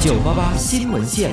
九八八新闻线，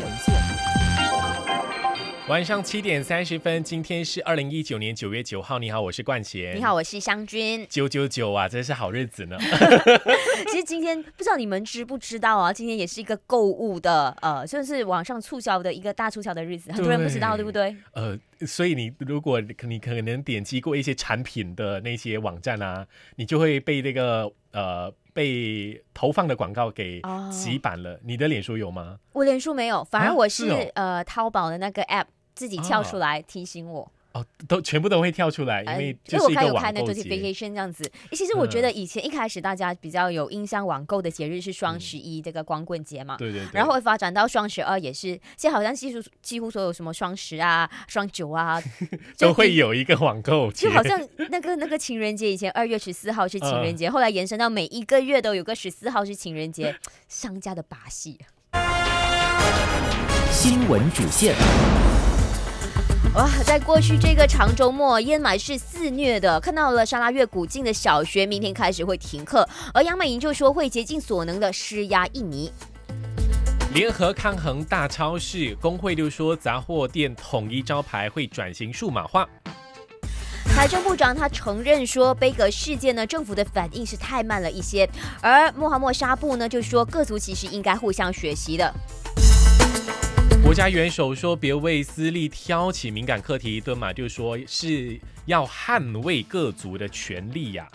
晚上七点三十分，今天是二零一九年九月九号。你好，我是冠杰。你好，我是湘君。九九九啊，真是好日子呢。其实今天不知道你们知不知道啊，今天也是一个购物的，呃，算是网上促销的一个大促销的日子。很多人不知道，对不对？呃，所以你如果你可能点击过一些产品的那些网站啊，你就会被那个呃。被投放的广告给洗版了，你的脸书有吗？我脸书没有，反而我是呃淘宝的那个 app 自己跳出来提醒我。都全部都会跳出来，因为因为我可有开那个 notification 这样子。其实我觉得以前一开始大家比较有印象网购的节日是双十一这个光棍节嘛，对对。然后发展到双十二也是，现在好像几乎几乎所有什么双十啊、双九啊，都会有一个网购。就好像那个那个情人节，以前二月十四号是情人节，后来延伸到每一个月都有个十四号是情人节，商家的把戏。新闻主线。哇，在过去这个长周末，烟霾是肆虐的。看到了沙拉月古晋的小学明天开始会停课，而杨美莹就说会竭尽所能的施压印尼。联合抗衡大超市工会就说杂货店统一招牌会转型数码化。财政部长他承认说悲格事件呢，政府的反应是太慢了一些。而穆罕默沙布呢就说各族其实应该互相学习的。国家元首说：“别为私利挑起敏感课题，对马就是说是要捍卫各族的权利呀。”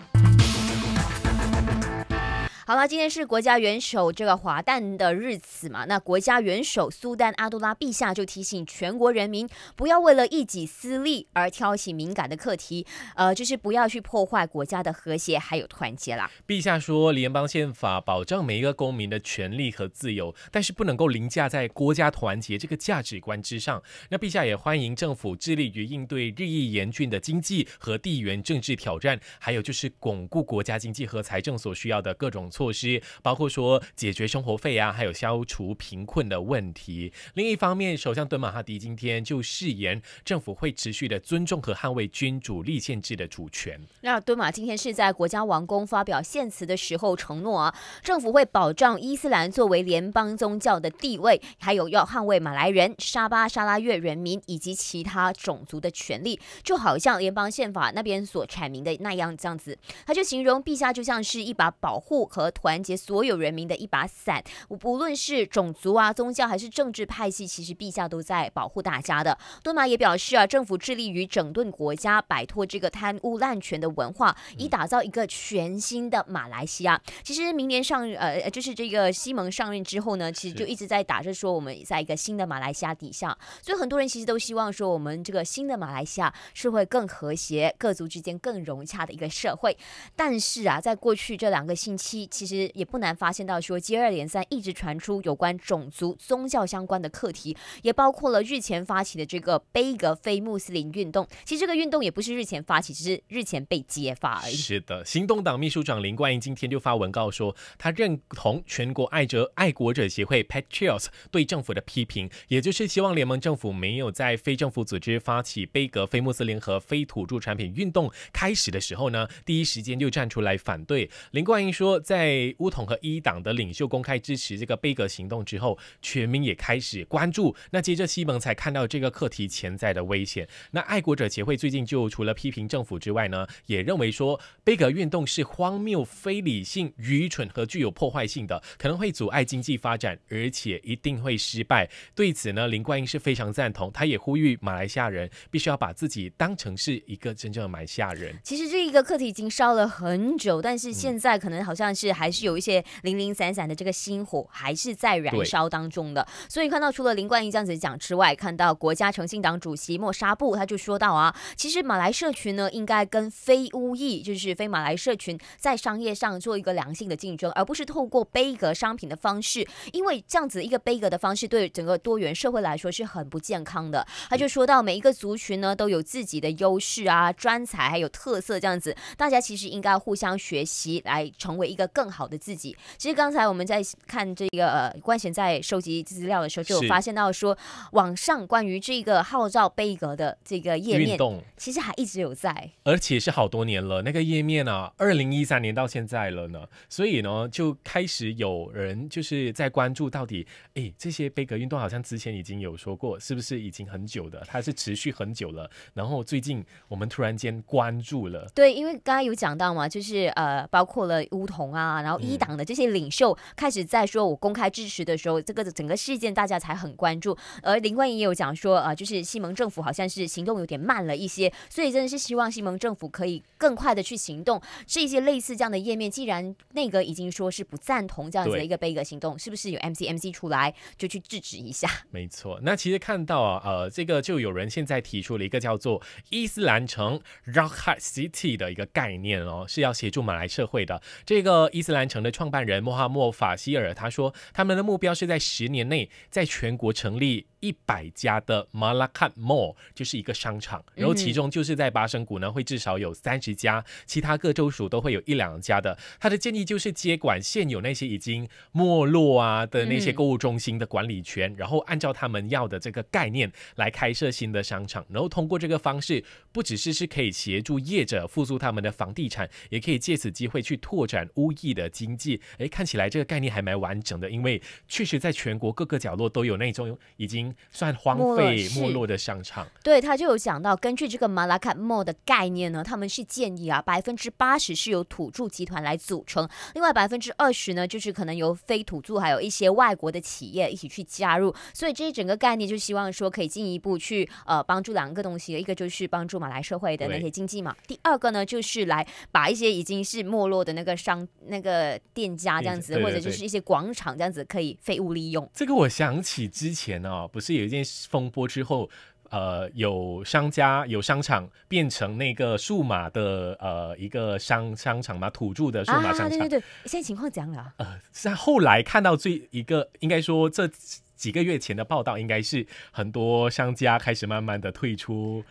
好了，今天是国家元首这个华诞的日子嘛？那国家元首苏丹阿杜拉陛下就提醒全国人民，不要为了一己私利而挑起敏感的课题，呃，就是不要去破坏国家的和谐还有团结啦。陛下说，联邦宪法保障每一个公民的权利和自由，但是不能够凌驾在国家团结这个价值观之上。那陛下也欢迎政府致力于应对日益严峻的经济和地缘政治挑战，还有就是巩固国家经济和财政所需要的各种。措施包括说解决生活费啊，还有消除贫困的问题。另一方面，首相敦马哈迪今天就誓言，政府会持续的尊重和捍卫君主立宪制的主权。那敦马今天是在国家王宫发表献词的时候承诺啊，政府会保障伊斯兰作为联邦宗教的地位，还有要捍卫马来人、沙巴、沙拉越人民以及其他种族的权利，就好像联邦宪法那边所阐明的那样这样子。他就形容陛下就像是一把保护和和团结所有人民的一把伞，不论是种族啊、宗教还是政治派系，其实陛下都在保护大家的。敦马也表示啊，政府致力于整顿国家，摆脱这个贪污滥权的文化，以打造一个全新的马来西亚。其实明年上呃，就是这个西蒙上任之后呢，其实就一直在打着说我们在一个新的马来西亚底下，所以很多人其实都希望说我们这个新的马来西亚是会更和谐，各族之间更融洽的一个社会。但是啊，在过去这两个星期。其实也不难发现到，说接二连三一直传出有关种族宗教相关的课题，也包括了日前发起的这个“悲格非穆斯林”运动。其实这个运动也不是日前发起，只是日前被揭发而已。是的，行动党秘书长林冠英今天就发文告说，他认同全国爱者爱国者协会 （Petriels） 对政府的批评，也就是希望联盟政府没有在非政府组织发起“悲格非穆斯林”和“非土著产品”运动开始的时候呢，第一时间就站出来反对。林冠英说，在在乌统和一党的领袖公开支持这个贝格行动之后，全民也开始关注。那接着西蒙才看到这个课题潜在的危险。那爱国者协会最近就除了批评政府之外呢，也认为说贝格运动是荒谬、非理性、愚蠢和具有破坏性的，可能会阻碍经济发展，而且一定会失败。对此呢，林冠英是非常赞同，他也呼吁马来西亚人必须要把自己当成是一个真正的马来西亚人。其实这一个课题已经烧了很久，但是现在可能好像是。还是有一些零零散散的这个星火还是在燃烧当中的，所以看到除了林冠英这样子讲之外，看到国家诚信党主席莫沙布他就说到啊，其实马来社群呢应该跟非乌裔就是非马来社群在商业上做一个良性的竞争，而不是透过悲格商品的方式，因为这样子一个悲格的方式对整个多元社会来说是很不健康的。他就说到每一个族群呢都有自己的优势啊、专才还有特色这样子，大家其实应该互相学习来成为一个更。更好的自己。其实刚才我们在看这个呃，关贤在收集资料的时候，就有发现到说，网上关于这个号召碑格的这个页面动，其实还一直有在，而且是好多年了。那个页面啊，二零一三年到现在了呢。所以呢，就开始有人就是在关注到底，哎，这些贝格运动好像之前已经有说过，是不是已经很久的？它是持续很久了。然后最近我们突然间关注了，对，因为刚刚有讲到嘛，就是呃，包括了梧桐啊。啊，然后一党的这些领袖开始在说，我公开支持的时候，这个整个事件大家才很关注。而林冠英也有讲说，呃，就是西蒙政府好像是行动有点慢了一些，所以真的是希望西蒙政府可以更快的去行动。这些类似这样的页面，既然内阁已经说是不赞同这样子的一个贝格行动，是不是有 MCMC 出来就去制止一下？没错，那其实看到啊，呃，这个就有人现在提出了一个叫做伊斯兰城 Rock Heart City 的一个概念哦，是要协助马来社会的这个一。伊斯兰城的创办人穆罕默法希尔他说：“他们的目标是在十年内在全国成立。”一百家的 m a l a a Mall 就是一个商场，然后其中就是在巴生谷呢会至少有三十家，其他各州属都会有一两家的。他的建议就是接管现有那些已经没落啊的那些购物中心的管理权，然后按照他们要的这个概念来开设新的商场，然后通过这个方式，不只是是可以协助业者复苏他们的房地产，也可以借此机会去拓展乌裔的经济。哎，看起来这个概念还蛮完整的，因为确实在全国各个角落都有那种已经。算荒废没落的商场，对他就有讲到，根据这个马拉卡莫 Mall 的概念呢，他们是建议啊，百分之八十是由土著集团来组成，另外百分之二十呢，就是可能由非土著还有一些外国的企业一起去加入。所以这一整个概念就希望说可以进一步去呃帮助两个东西，一个就是帮助马来社会的那些经济嘛，第二个呢就是来把一些已经是没落的那个商那个店家这样子，或者就是一些广场这样子可以废物利用。这个我想起之前哦，不。是有一件风波之后，呃，有商家有商场变成那个数码的呃一个商商场嘛，土著的数码商场。啊，对对对，现在情况怎样了？呃，在后来看到这一个，应该说这。几个月前的报道应该是很多商家开始慢慢的退出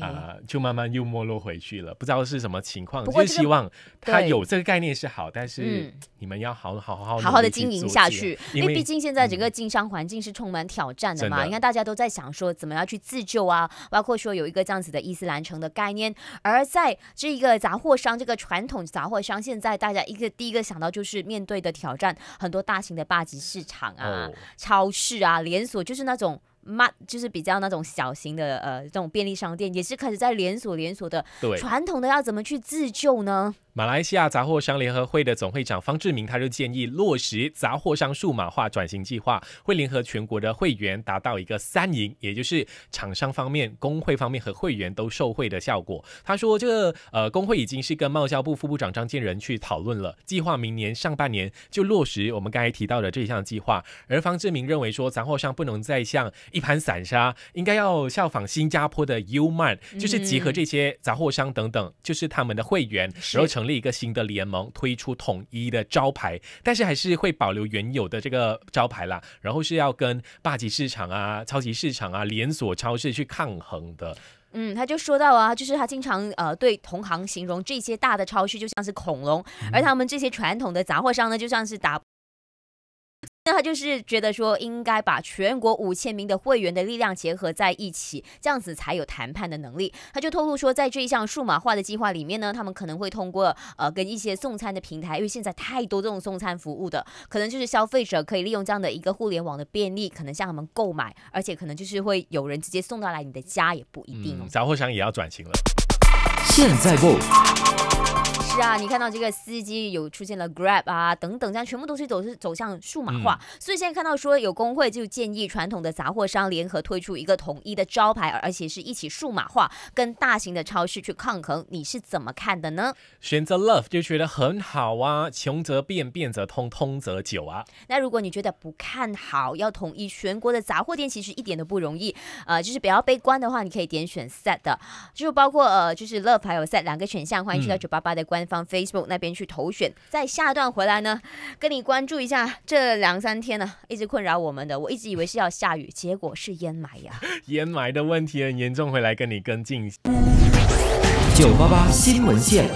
啊，就慢慢又没落回去了，不知道是什么情况。就过希望他有这个概念是好，但是你们要好好好好好好的经营下去，因为毕竟现在整个经商环境是充满挑战的嘛。你看大家都在想说怎么样去自救啊，包括说有一个这样子的伊斯兰城的概念，而在这一个杂货商这个传统杂货商，现在大家一个第一个想到就是面对的挑战很多大型的八级市场啊，超市。是啊，连锁就是那种 m 就是比较那种小型的，呃，这种便利商店也是开始在连锁连锁的，传统的要怎么去自救呢？马来西亚杂货商联合会的总会长方志明，他就建议落实杂货商数码化转型计划，会联合全国的会员，达到一个三赢，也就是厂商方面、工会方面和会员都受惠的效果。他说，这个呃，工会已经是跟贸销部副部长张建仁去讨论了，计划明年上半年就落实我们刚才提到的这项计划。而方志明认为说，杂货商不能再像一盘散沙，应该要效仿新加坡的 u m a n 就是集合这些杂货商等等，就是他们的会员，然后成。成立一个新的联盟，推出统一的招牌，但是还是会保留原有的这个招牌啦。然后是要跟霸级市场啊、超级市场啊、连锁超市去抗衡的。嗯，他就说到啊，就是他经常呃对同行形容这些大的超市就像是恐龙，而他们这些传统的杂货商呢，就像是打。那他就是觉得说，应该把全国五千名的会员的力量结合在一起，这样子才有谈判的能力。他就透露说，在这一项数码化的计划里面呢，他们可能会通过呃，跟一些送餐的平台，因为现在太多这种送餐服务的，可能就是消费者可以利用这样的一个互联网的便利，可能向他们购买，而且可能就是会有人直接送到来你的家，也不一定。杂货商也要转型了，现在不。啊，你看到这个司机有出现了 Grab 啊等等，这样全部都是走是走向数码化，所以现在看到说有工会就建议传统的杂货商联合推出一个统一的招牌，而且是一起数码化，跟大型的超市去抗衡，你是怎么看的呢？选择 Love 就觉得很好啊，穷则变，变则通，通则久啊。那如果你觉得不看好，要统一全国的杂货店其实一点都不容易，呃，就是比较悲观的话，你可以点选 s t 的，就包括呃就是 Love 还有 s e t 两个选项，欢迎去到九八八的官。放 Facebook 那边去投选。在下段回来呢，跟你关注一下这两三天呢，一直困扰我们的，我一直以为是要下雨，结果是烟霾呀！烟霾的问题很严重，回来跟你跟进。九八八新闻线，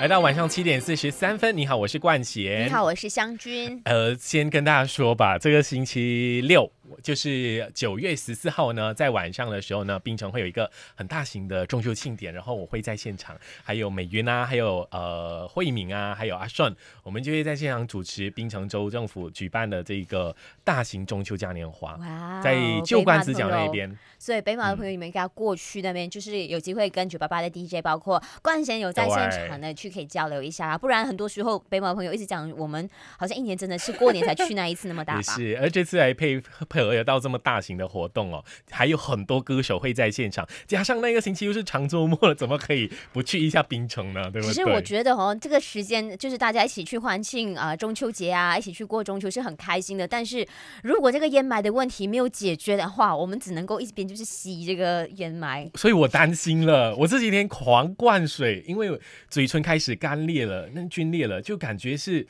来到晚上七点四十三分。你好，我是冠贤。你好，我是湘君。呃，先跟大家说吧，这个星期六。就是九月十四号呢，在晚上的时候呢，冰城会有一个很大型的中秋庆典，然后我会在现场，还有美云啊，还有呃慧敏啊，还有阿顺，我们就会在现场主持冰城州政府举办的这个大型中秋嘉年华，在旧关子角那边。所以北马的朋友，你们应该要过去那边，就是有机会跟九八八的 DJ，包括冠贤有在现场的，去可以交流一下啊。不然很多时候北马的朋友一直讲，我们好像一年真的是过年才去那一次，那么大。也是，而这次还配配合到这么大型的活动哦，还有很多歌手会在现场，加上那个星期又是长周末了，怎么可以不去一下冰城呢？对对？其实我觉得哦，这个时间就是大家一起去欢庆啊，中秋节啊，一起去过中秋是很开心的。但是如果这个烟霾的问题没有解决的话，我们只能够一边。就是吸这个烟霾，所以我担心了。我这几天狂灌水，因为嘴唇开始干裂了，那皲裂了，就感觉是，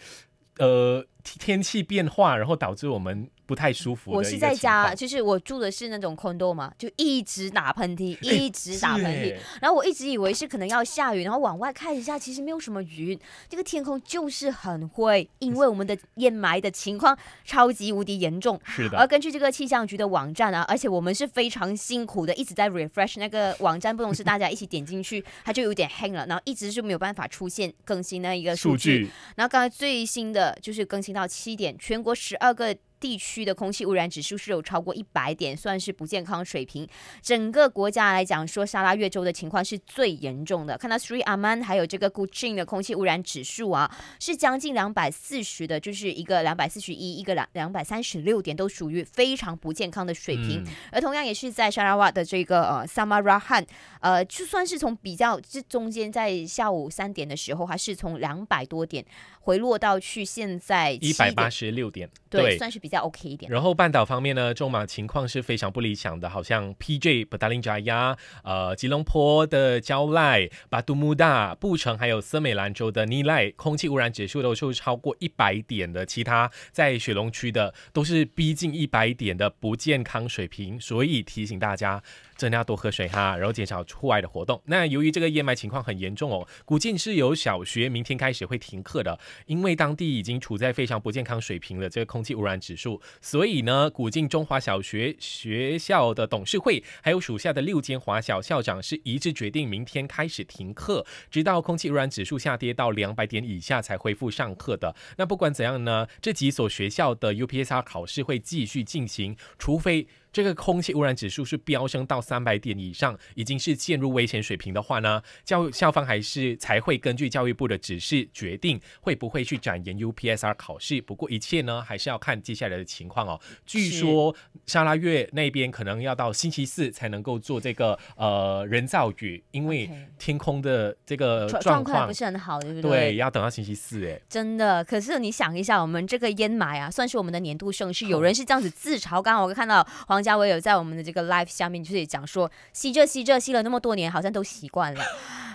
呃，天气变化，然后导致我们。不太舒服。我是在家，就是我住的是那种 condo 嘛，就一直打喷嚏，一直打喷嚏。然后我一直以为是可能要下雨，然后往外看一下，其实没有什么云，这个天空就是很灰，因为我们的烟霾的情况超级无敌严重。是的。而根据这个气象局的网站啊，而且我们是非常辛苦的，一直在 refresh 那个网站，不同是大家一起点进去，它就有点 hang 了，然后一直是没有办法出现更新那一个数据。然后刚才最新的就是更新到七点，全国十二个。地区的空气污染指数是有超过一百点，算是不健康水平。整个国家来讲，说沙拉越州的情况是最严重的。看到 Sri Aman 还有这个 g u c c i n 的空气污染指数啊，是将近两百四十的，就是一个两百四十一，一个两两百三十六点，都属于非常不健康的水平。而同样也是在沙拉瓦的这个呃 Samarahan，呃，就算是从比较这中间在下午三点的时候，还是从两百多点回落到去现在一百八十六点，对，算是。比较 OK 一点。然后半岛方面呢，中马情况是非常不理想的，好像 PJ 布达林加亚、呃吉隆坡的蕉赖、巴杜穆达、布城，还有森美兰州的尼赖，空气污染指数都是超过一百点的。其他在雪龙区的都是逼近一百点的不健康水平，所以提醒大家，真的要多喝水哈，然后减少户外的活动。那由于这个燕麦情况很严重哦，估计是有小学明天开始会停课的，因为当地已经处在非常不健康水平了，这个空气污染值。数，所以呢，古晋中华小学学校的董事会还有属下的六间华小校长是一致决定，明天开始停课，直到空气污染指数下跌到两百点以下才恢复上课的。那不管怎样呢，这几所学校的 U.P.S.R 考试会继续进行，除非。这个空气污染指数是飙升到三百点以上，已经是陷入危险水平的话呢，教育校方还是才会根据教育部的指示决定会不会去展研 U P S R 考试。不过一切呢，还是要看接下来的情况哦。据说沙拉月那边可能要到星期四才能够做这个呃人造雨，因为天空的这个状况不是很好，对不对？对，要等到星期四。哎，真的。可是你想一下，我们这个烟霾啊，算是我们的年度盛事。有人是这样子自嘲，刚刚我看到黄。家伟有在我们的这个 live 下面就是讲说吸这吸这吸了那么多年好像都习惯了，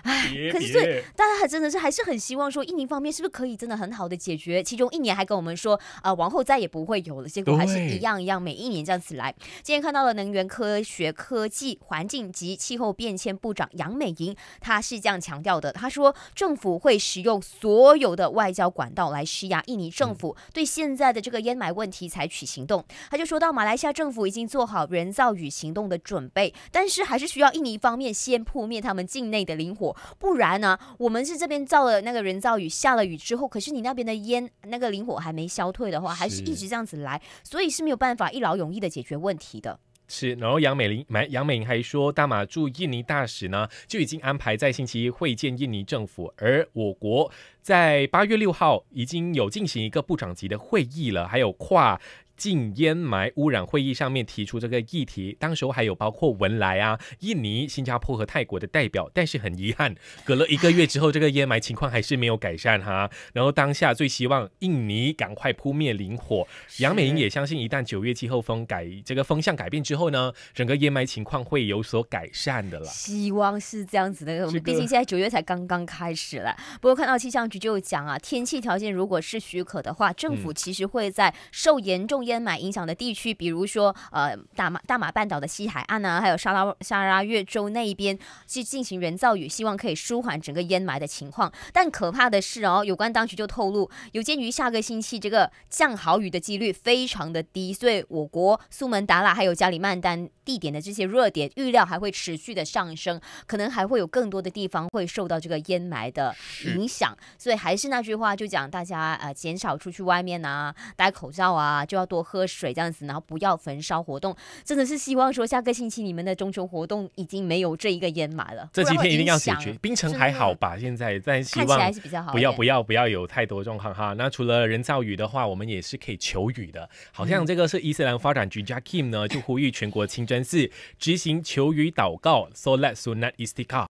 哎，可是大家还真的是还是很希望说印尼方面是不是可以真的很好的解决？其中一年还跟我们说啊，往后再也不会有了，结果还是一样一样，每一年这样子来。今天看到了能源科学、科技、环境及气候变迁部长杨美莹，她是这样强调的，她说政府会使用所有的外交管道来施压印尼政府对现在的这个烟霾问题采取行动。她就说到马来西亚政府已经做。做好人造雨行动的准备，但是还是需要印尼方面先扑灭他们境内的林火，不然呢，我们是这边造了那个人造雨，下了雨之后，可是你那边的烟那个林火还没消退的话，还是一直这样子来，所以是没有办法一劳永逸的解决问题的。是，然后杨美玲，杨美玲还说，大马驻印尼大使呢就已经安排在星期一会见印尼政府，而我国在八月六号已经有进行一个部长级的会议了，还有跨。禁烟霾污染会议上面提出这个议题，当时候还有包括文莱啊、印尼、新加坡和泰国的代表，但是很遗憾，隔了一个月之后，这个烟霾情况还是没有改善哈。然后当下最希望印尼赶快扑灭林火，杨美英也相信，一旦九月气候风改这个风向改变之后呢，整个烟霾情况会有所改善的了。希望是这样子的，我们毕竟现在九月才刚刚开始啦。不过看到气象局就讲啊，天气条件如果是许可的话，政府其实会在受严重。烟霾影响的地区，比如说呃大马大马半岛的西海岸啊，还有沙拉沙拉越州那一边去进行人造雨，希望可以舒缓整个烟霾的情况。但可怕的是哦，有关当局就透露，有鉴于下个星期这个降好雨的几率非常的低，所以我国苏门答腊还有加里曼丹地点的这些热点预料还会持续的上升，可能还会有更多的地方会受到这个烟霾的影响。所以还是那句话，就讲大家呃减少出去外面啊，戴口罩啊，就要多。喝水这样子，然后不要焚烧活动，真的是希望说下个星期你们的中秋活动已经没有这一个烟霾了。这几天一定要解决。冰城还好吧？现在但希望不要不要不要有太多状况哈。那除了人造雨的话，我们也是可以求雨的。好像这个是伊斯兰发展局 Jackim 呢，就呼吁全国清真寺执行求雨祷告。So let's unite i s t i k a r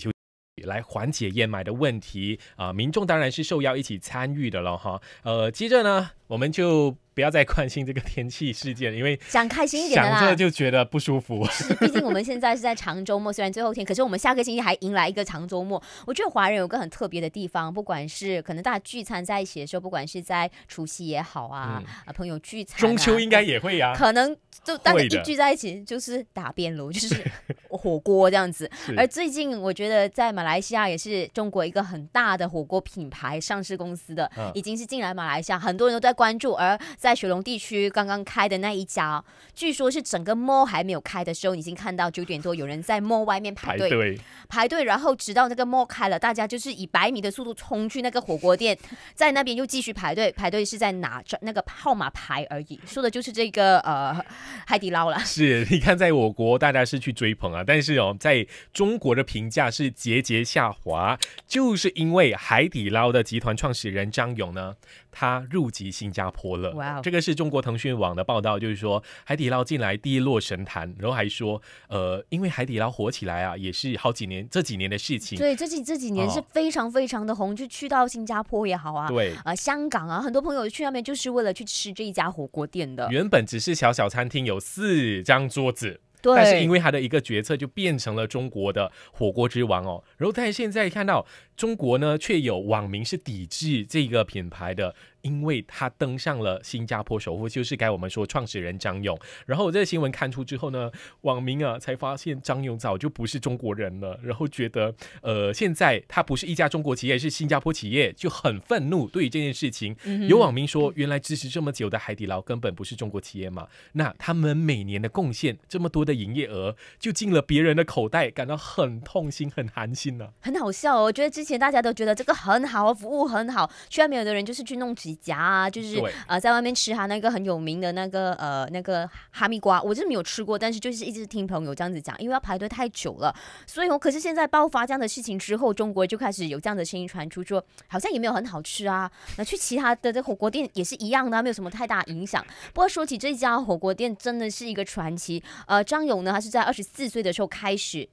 求雨来缓解烟霾的问题啊！民众当然是受邀一起参与的了哈。呃，接着呢，我们就。不要再关心这个天气事件，因为想开心一点的啦，这就觉得不舒服。毕竟我们现在是在长周末，虽然最后天，可是我们下个星期还迎来一个长周末。我觉得华人有个很特别的地方，不管是可能大家聚餐在一起的时候，不管是在除夕也好啊，啊朋友聚餐，中秋应该也会呀，可能就大家一聚在一起就是打边炉，就是火锅这样子。而最近我觉得在马来西亚也是中国一个很大的火锅品牌上市公司的，已经是进来马来西亚，很多人都在关注，而在在雪龙地区刚刚开的那一家，据说是整个 mall 还没有开的时候，已经看到九点多有人在 mall 外面排队排队，然后直到那个 mall 开了，大家就是以百米的速度冲去那个火锅店，在那边又继续排队排队，是在拿那个号码牌而已。说的就是这个呃海底捞了。是你看，在我国大家是去追捧啊，但是哦，在中国的评价是节节下滑，就是因为海底捞的集团创始人张勇呢。他入籍新加坡了，这个是中国腾讯网的报道，就是说海底捞进来跌落神坛，然后还说，呃，因为海底捞火起来啊，也是好几年这几年的事情，所以这几这几年是非常非常的红，就去到新加坡也好啊，对，啊香港啊，很多朋友去那边就是为了去吃这一家火锅店的，原本只是小小餐厅，有四张桌子。但是因为他的一个决策，就变成了中国的火锅之王哦。然后，但是现在看到中国呢，却有网民是抵制这个品牌的。因为他登上了新加坡首富，就是该我们说创始人张勇。然后这个新闻看出之后呢，网民啊才发现张勇早就不是中国人了，然后觉得呃现在他不是一家中国企业，是新加坡企业，就很愤怒。对于这件事情，有网民说，原来支持这么久的海底捞根本不是中国企业嘛？那他们每年的贡献这么多的营业额，就进了别人的口袋，感到很痛心、很寒心了。很好笑，我觉得之前大家都觉得这个很好，服务很好，居然没有的人就是去弄起。一家啊，就是呃，在外面吃他那个很有名的那个呃那个哈密瓜，我就没有吃过，但是就是一直听朋友这样子讲，因为要排队太久了。所以我可是现在爆发这样的事情之后，中国就开始有这样的声音传出，说好像也没有很好吃啊。那去其他的这火锅店也是一样的，没有什么太大影响。不过说起这家火锅店，真的是一个传奇。呃，张勇呢，他是在二十四岁的时候开始。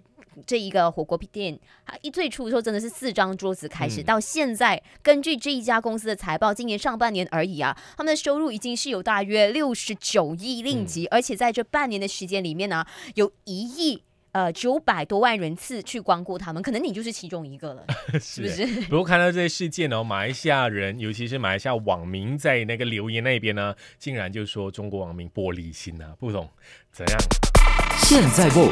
这一个火锅店它一最初的时候真的是四张桌子开始，到现在，根据这一家公司的财报，今年上半年而已啊，他们的收入已经是有大约六十九亿令吉，而且在这半年的时间里面呢，有一亿呃九百多万人次去光顾他们，可能你就是其中一个了，是不是？不过看到这些事件哦，马来西亚人，尤其是马来西亚网民在那个留言那边呢，竟然就说中国网民玻璃心啊，不懂怎样，现在不。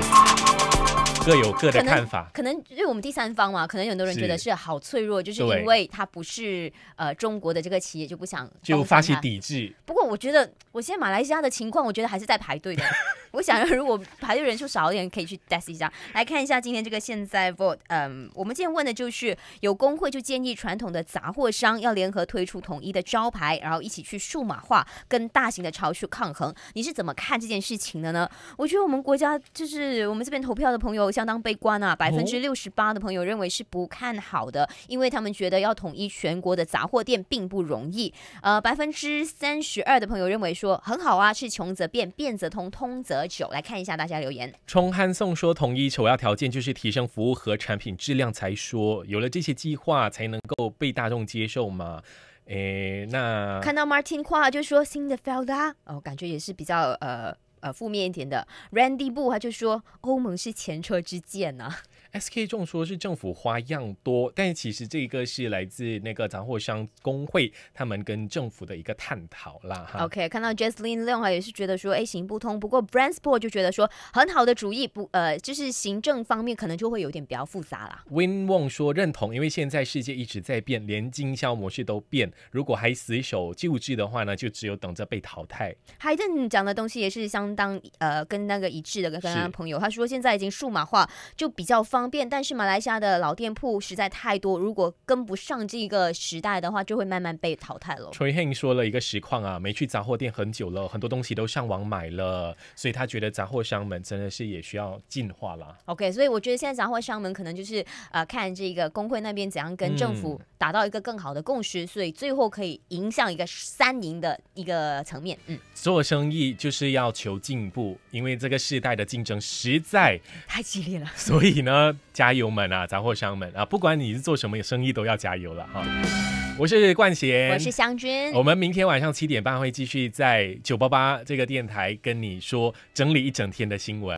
各有各的看法，可能因为我们第三方嘛，可能有很多人觉得是好脆弱，就是因为他不是呃中国的这个企业就不想就发起抵制。不过我觉得，我现在马来西亚的情况，我觉得还是在排队的。我想，如果排队人数少一点，可以去 test 一下，来看一下今天这个现在 vote。嗯，我们今天问的就是，有工会就建议传统的杂货商要联合推出统一的招牌，然后一起去数码化，跟大型的超市抗衡。你是怎么看这件事情的呢？我觉得我们国家就是我们这边投票的朋友。相当悲观啊，百分之六十八的朋友认为是不看好的，因为他们觉得要统一全国的杂货店并不容易。呃，百分之三十二的朋友认为说很好啊，是穷则变，变则通，通则久。来看一下大家留言，冲汉宋说统一首要条件就是提升服务和产品质量，才说有了这些计划才能够被大众接受嘛？诶，那看到 Martin 话就说新的 Felda 哦，感觉也是比较呃。呃，负面一点的，Randy 布他就说欧盟是前车之鉴呐。S. K. 仲说是政府花样多，但其实这个是来自那个杂货商工会，他们跟政府的一个探讨啦。哈，OK，看到 j e s l y n l e n 也是觉得说，哎，行不通。不过 Bransport 就觉得说，很好的主意，不，呃，就是行政方面可能就会有点比较复杂啦。Win Wong 说认同，因为现在世界一直在变，连经销模式都变，如果还死守旧制的话呢，就只有等着被淘汰。Hiden 讲的东西也是相当呃跟那个一致的，跟刚刚朋友，他说现在已经数码化，就比较方。方便，但是马来西亚的老店铺实在太多，如果跟不上这个时代的话，就会慢慢被淘汰了。崔 h 说了一个实况啊，没去杂货店很久了，很多东西都上网买了，所以他觉得杂货商们真的是也需要进化了。OK，所以我觉得现在杂货商们可能就是呃，看这个工会那边怎样跟政府达到一个更好的共识，所以最后可以影响一个三赢的一个层面。嗯，做生意就是要求进步，因为这个时代的竞争实在太激烈了，所以呢。加油们啊，杂货商们啊，不管你是做什么生意，都要加油了哈！我是冠贤，我是湘君，我们明天晚上七点半会继续在九八八这个电台跟你说整理一整天的新闻。